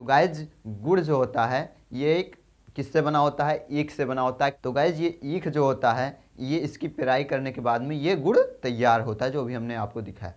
तो गाइज गुड़ जो होता है ये एक किससे बना होता है ईख से बना होता है तो गाइज ये ईख जो होता है ये इसकी पिराई करने के बाद में ये गुड़ तैयार होता है जो अभी हमने आपको दिखाया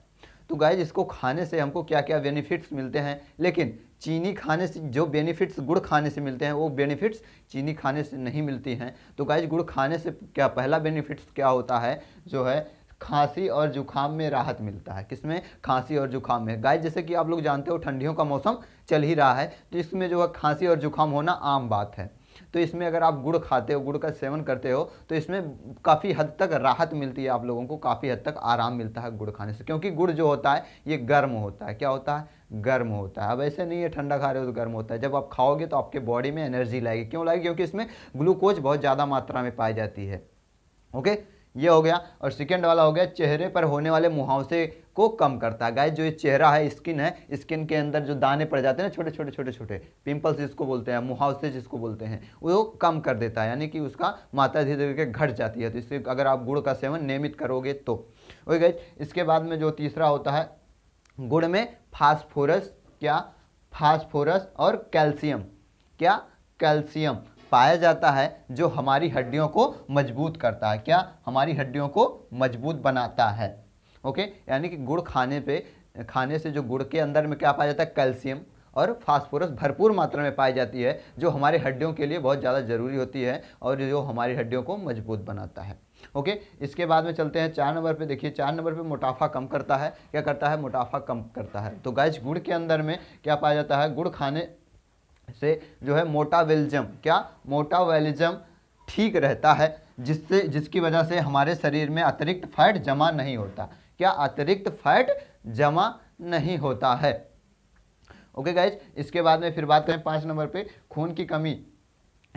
तो गाइज इसको खाने से हमको क्या क्या बेनिफिट्स मिलते हैं लेकिन चीनी खाने से जो बेनिफिट्स गुड़ खाने से मिलते हैं वो बेनिफिट्स चीनी खाने से नहीं मिलती हैं तो गाइज गुड़ खाने से क्या पहला बेनिफिट्स क्या होता है जो है खांसी और जुखाम में राहत मिलता है किसमें खांसी और जुखाम में गाय जैसे कि आप लोग जानते हो ठंडियों का मौसम चल ही रहा है तो इसमें जो है खांसी और जुखाम होना आम बात है तो इसमें अगर आप गुड़ खाते हो गुड़ का सेवन करते हो तो इसमें काफ़ी हद तक राहत मिलती है आप लोगों को काफ़ी हद तक आराम मिलता है गुड़ खाने से क्योंकि गुड़ जो होता है ये गर्म होता है क्या होता है गर्म होता है अब ऐसे नहीं है ठंडा खा रहे हो तो गर्म होता है जब आप खाओगे तो आपके बॉडी में एनर्जी लाएगी क्यों लाएगी क्योंकि इसमें ग्लूकोज बहुत ज़्यादा मात्रा में पाई जाती है ओके ये हो गया और सेकेंड वाला हो गया चेहरे पर होने वाले मुहावसे को कम करता है गाय जो ये चेहरा है स्किन है स्किन के अंदर जो दाने पड़ जाते हैं ना छोटे छोटे छोटे छोटे पिंपल्स जिसको बोलते हैं मुहावसे जिसको बोलते हैं वो कम कर देता है यानी कि उसका माता धीरे धीरे घट जाती है तो इससे अगर आप गुड़ का सेवन नियमित करोगे तो वही गाय इसके बाद में जो तीसरा होता है गुड़ में फास्फोरस क्या फास्फोरस और कैल्शियम क्या कैल्शियम पाया जाता है जो हमारी हड्डियों को मजबूत करता है क्या हमारी हड्डियों को मजबूत बनाता है ओके यानी कि गुड़ खाने पे खाने से जो गुड़ के अंदर में क्या पाया जाता है कैल्शियम और फास्फोरस भरपूर मात्रा में पाई जाती है जो हमारे हड्डियों के लिए बहुत ज़्यादा ज़रूरी होती है और जो हमारी हड्डियों को मजबूत बनाता है ओके इसके बाद में चलते हैं चार नंबर पे देखिए चार नंबर पे मोटाफा कम करता है क्या करता है मोटाफा कम करता है तो गैज गुड़ के अंदर में क्या पाया जाता है गुड़ खाने से जो है मोटावेलिज्म क्या मोटावेलिज्म ठीक रहता है जिससे जिसकी वजह से हमारे शरीर में अतिरिक्त फैट जमा नहीं होता क्या अतिरिक्त फैट जमा नहीं होता है ओके गाइज इसके बाद में फिर बात करें पाँच नंबर पे खून की कमी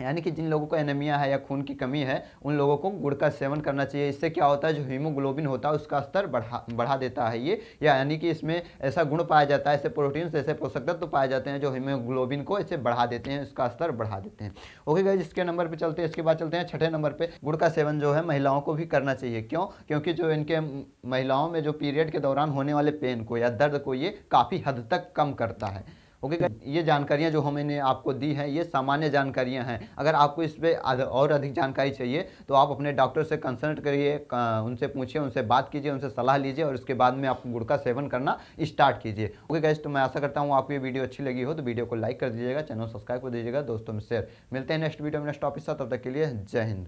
यानी कि जिन लोगों को एनेमिया है या खून की कमी है उन लोगों को गुड़ का सेवन करना चाहिए इससे क्या होता है जो हीमोग्लोबिन होता है उसका स्तर बढ़ा बढ़ा देता है ये यानी कि इसमें ऐसा गुण पाया जाता है ऐसे प्रोटीन्स ऐसे पोषक तत्व तो पाए जाते हैं जो हीमोग्लोबिन को ऐसे बढ़ा देते हैं उसका स्तर बढ़ा देते हैं ओके गए इसके नंबर पर चलते हैं इसके बाद चलते हैं छठे नंबर पर गुड़ का सेवन जो है महिलाओं को भी करना चाहिए क्यों क्योंकि जो इनके महिलाओं में जो पीरियड के दौरान होने वाले पेन को या दर्द को ये काफ़ी हद तक कम करता है ओके okay, ये जानकारियाँ जो हमने आपको दी हैं ये सामान्य जानकारियाँ हैं अगर आपको इस पर और अधिक जानकारी चाहिए तो आप अपने डॉक्टर से कंसल्ट करिए उनसे पूछिए उनसे बात कीजिए उनसे सलाह लीजिए और उसके बाद में आप गुड़ का सेवन करना स्टार्ट कीजिए ओके okay, गैस तो मैं आशा करता हूँ आपको ये वीडियो अच्छी लगी हो तो वीडियो को लाइक कर दीजिएगा चैनल सब्सक्राइब कर दीजिएगा दोस्तों में शेयर मिलते हैं नेक्स्ट वीडियो में नेक्स्ट टॉपिक साथ तब तक के लिए जय हिंद